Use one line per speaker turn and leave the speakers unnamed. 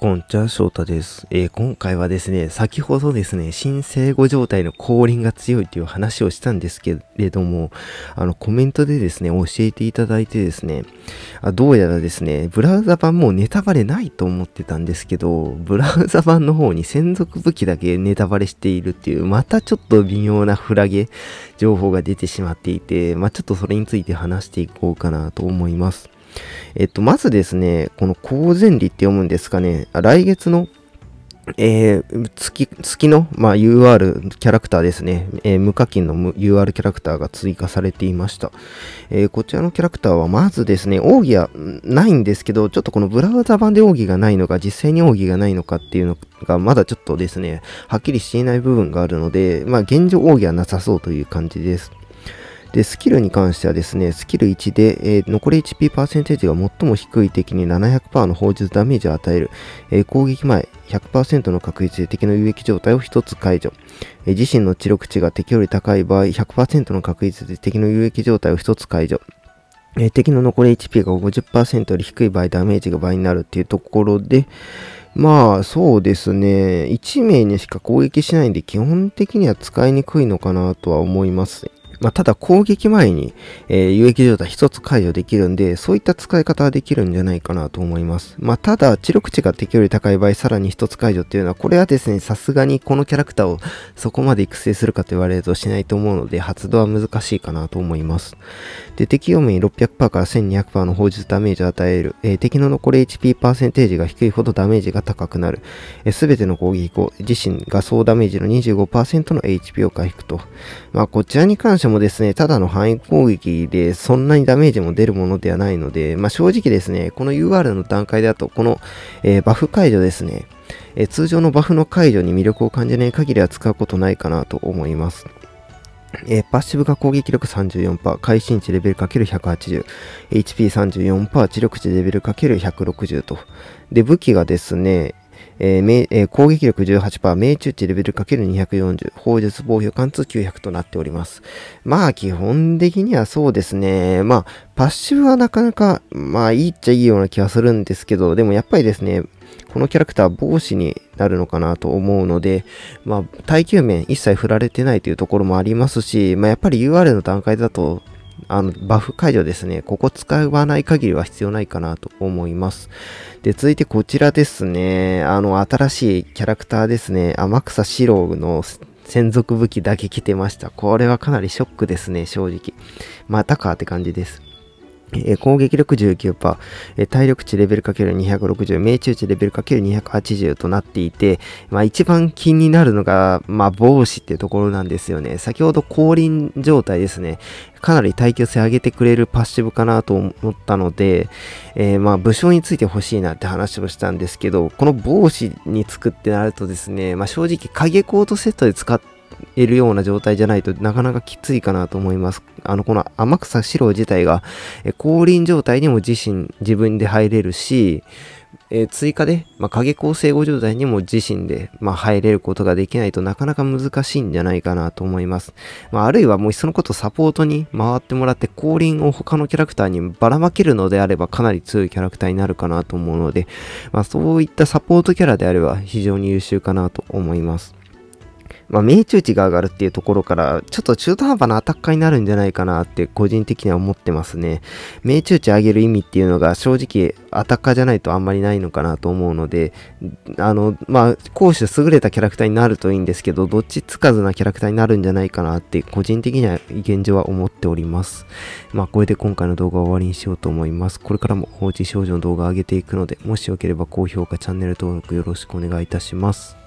こんちは、翔太です。えー、今回はですね、先ほどですね、新生後状態の降臨が強いという話をしたんですけれども、あの、コメントでですね、教えていただいてですね、あどうやらですね、ブラウザ版もうネタバレないと思ってたんですけど、ブラウザ版の方に専属武器だけネタバレしているっていう、またちょっと微妙なフラゲ情報が出てしまっていて、まあ、ちょっとそれについて話していこうかなと思います。えっと、まずですね、この公然理って読むんですかね、来月のえー、月、月の、まあ、UR キャラクターですね。えー、無課金の UR キャラクターが追加されていました。えー、こちらのキャラクターは、まずですね、奥義はないんですけど、ちょっとこのブラウザ版で奥義がないのか、実際に奥義がないのかっていうのが、まだちょっとですね、はっきりしていない部分があるので、まあ、現状奥義はなさそうという感じです。で、スキルに関してはですね、スキル1で、えー、残り HP パーセンテージが最も低い敵に700%の砲術ダメージを与える、えー、攻撃前100%の確率で敵の有益状態を1つ解除、えー、自身の知力値が敵より高い場合100%の確率で敵の有益状態を1つ解除、え敵の残り HP が50%より低い場合ダメージが倍になるっていうところで、まあそうですね、1名にしか攻撃しないんで基本的には使いにくいのかなとは思います。まあ、ただ攻撃前に、えー、有益状態一つ解除できるんで、そういった使い方はできるんじゃないかなと思います。まあ、ただ、知力値が敵より高い場合、さらに一つ解除っていうのは、これはですね、さすがにこのキャラクターをそこまで育成するかと言われるとしないと思うので、発動は難しいかなと思います。で、敵4に600%から1200%の砲術ダメージを与える。えー、敵の残り HP パーセンテージが低いほどダメージが高くなる。す、え、べ、ての攻撃後、自身が総ダメージの25%の HP を回復と。まあ、こちらに関してしてもですね、ただの範囲攻撃でそんなにダメージも出るものではないので、まあ、正直ですね、この UR の段階だと、この、えー、バフ解除ですね、えー、通常のバフの解除に魅力を感じない限りは使うことないかなと思います。えー、パッシブが攻撃力34%、会心値レベル ×180、HP34%、知力値レベル ×160 と。で、武器がですね、えーえー、攻撃力18%、命中値レベル ×240、砲術防御貫通900となっております。まあ、基本的にはそうですね。まあ、パッシブはなかなか、まあ、いいっちゃいいような気はするんですけど、でもやっぱりですね、このキャラクター帽子になるのかなと思うので、まあ、耐久面一切振られてないというところもありますし、まあ、やっぱり UR の段階だと、あの、バフ解除ですね。ここ使わない限りは必要ないかなと思います。で、続いてこちらですね。あの、新しいキャラクターですね。天草四郎の専属武器だけ着てました。これはかなりショックですね、正直。またかって感じです。え攻撃力19%、え体力値レベル ×260、命中値レベル ×280 となっていて、まあ一番気になるのが、まあ防止っていうところなんですよね。先ほど降臨状態ですね。かなり耐久性上げてくれるパッシブかなと思ったので、えー、まあ武将について欲しいなって話をしたんですけど、この防止につくってなるとですね、まあ正直影コートセットで使ってえるような状態じゃないとなかなかきついかなと思います。あの、この天草四郎自体が、え降臨状態にも自身、自分で入れるし、えー、追加で、まあ、影構成語状態にも自身で、まあ、入れることができないとなかなか難しいんじゃないかなと思います。まあ、あるいはもうそのことサポートに回ってもらって降臨を他のキャラクターにばらまけるのであればかなり強いキャラクターになるかなと思うので、まあ、そういったサポートキャラであれば非常に優秀かなと思います。まあ、命中値が上がるっていうところから、ちょっと中途半端なアタッカーになるんじゃないかなって個人的には思ってますね。命中値上げる意味っていうのが正直アタッカーじゃないとあんまりないのかなと思うので、あの、まあ、攻守優れたキャラクターになるといいんですけど、どっちつかずなキャラクターになるんじゃないかなって個人的には現状は思っております。まあ、これで今回の動画は終わりにしようと思います。これからも放置少女の動画上げていくので、もしよければ高評価、チャンネル登録よろしくお願いいたします。